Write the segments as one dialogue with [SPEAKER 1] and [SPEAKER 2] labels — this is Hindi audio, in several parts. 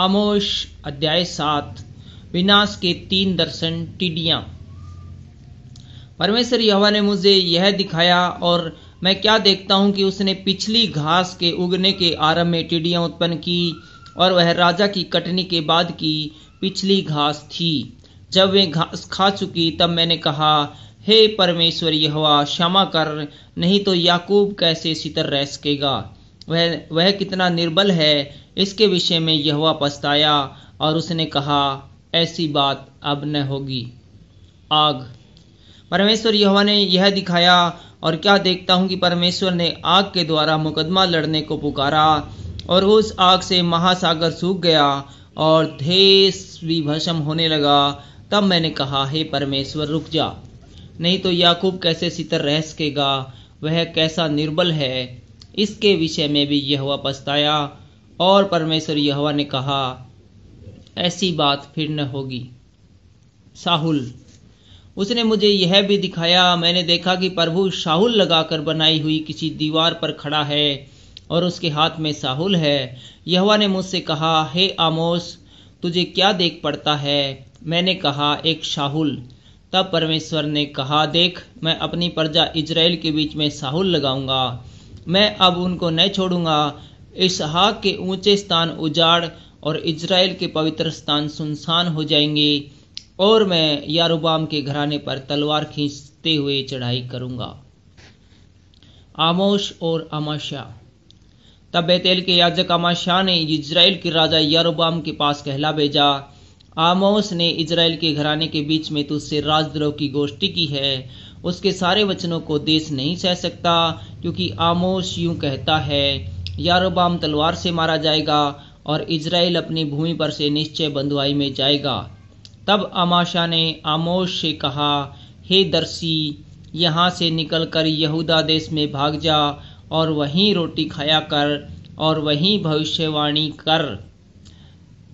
[SPEAKER 1] आमोश अध्याय सात विनाश के तीन दर्शन टिडिया परमेश्वर यहोवा ने मुझे यह दिखाया और मैं क्या देखता हूं कि उसने पिछली घास के उगने के आरंभ में टिडियां उत्पन्न की और वह राजा की कटनी के बाद की पिछली घास थी जब वे घास खा चुकी तब मैंने कहा हे परमेश्वर यहोवा क्षमा कर नहीं तो याकूब कैसे सितर रह सकेगा वह वह कितना निर्बल है इसके विषय में यह पछताया और उसने कहा ऐसी बात अब न होगी आग परमेश्वर यहवा ने यह दिखाया और क्या देखता हूँ कि परमेश्वर ने आग के द्वारा मुकदमा लड़ने को पुकारा और उस आग से महासागर सूख गया और देश भी भस्म होने लगा तब मैंने कहा हे परमेश्वर रुक जा नहीं तो याकूब कैसे सितर रह सकेगा वह कैसा निर्बल है इसके विषय में भी यह पछताया और परमेश्वर यह ने कहा ऐसी बात फिर न होगी साहुल उसने मुझे यह भी दिखाया मैंने देखा कि प्रभु साहुल लगाकर बनाई हुई किसी दीवार पर खड़ा है और उसके हाथ में साहुल है यहवा ने मुझसे कहा हे आमोस तुझे क्या देख पड़ता है मैंने कहा एक साहुल तब परमेश्वर ने कहा देख मैं अपनी प्रजा इजराइल के बीच में साहुल लगाऊंगा मैं अब उनको न छोड़ूंगा इस हाक के ऊंचे स्थान उजाड़ और इज़राइल के पवित्र स्थान सुनसान हो जाएंगे और मैं यारुबाम के घराने पर तलवार खींचते हुए चढ़ाई करूंगा आमोश और अमाशा तब बेतेल के याजक अमाशा ने इज़राइल के राजा यारुबाम के पास कहला भेजा आमोश ने इज़राइल के घराने के बीच में तुझसे राजद्रोह की गोष्ठी की है उसके सारे वचनों को देश नहीं सह सकता क्योंकि आमोस यूं कहता है यारोबाम तलवार से मारा जाएगा और इज़राइल अपनी भूमि पर से निश्चय बंधुआई में जाएगा तब आमाशा ने आमोश से कहा हे दर्शी यहाँ से निकलकर यहूदा देश में भाग जा और वहीं रोटी खाया कर और वहीं भविष्यवाणी कर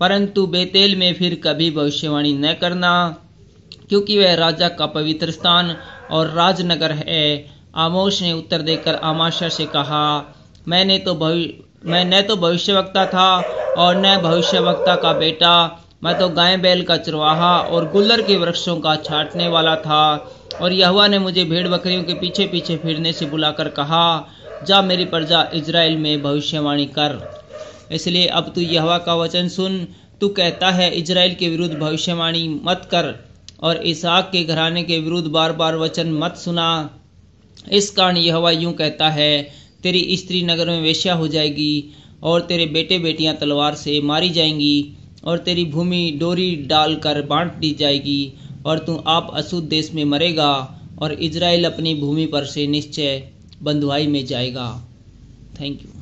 [SPEAKER 1] परंतु बेतेल में फिर कभी भविष्यवाणी न करना क्योंकि वह राजा का पवित्र स्थान और राजनगर है आमोश ने उत्तर देकर आमाशा से कहा मैंने तो भवि मैं न तो भविष्य वक्ता था और न भविष्य वक्ता का बेटा मैं तो गाय बैल का चरवाहा और गुल्लर के वृक्षों का छाटने वाला था और यहवा ने मुझे भेड़ बकरियों के पीछे पीछे फिरने से बुलाकर कहा जा मेरी प्रजा इज़राइल में भविष्यवाणी कर इसलिए अब तू यहवा का वचन सुन तू कहता है इज़राइल के विरुद्ध भविष्यवाणी मत कर और इसाक के घराने के विरुद्ध बार बार वचन मत सुना इस कारण यह यूँ कहता है तेरी स्त्री नगर में वेश्या हो जाएगी और तेरे बेटे बेटियां तलवार से मारी जाएंगी और तेरी भूमि डोरी डालकर बांट दी जाएगी और तू आप अशुद्ध देश में मरेगा और इजराइल अपनी भूमि पर से निश्चय बंधुआई में जाएगा थैंक यू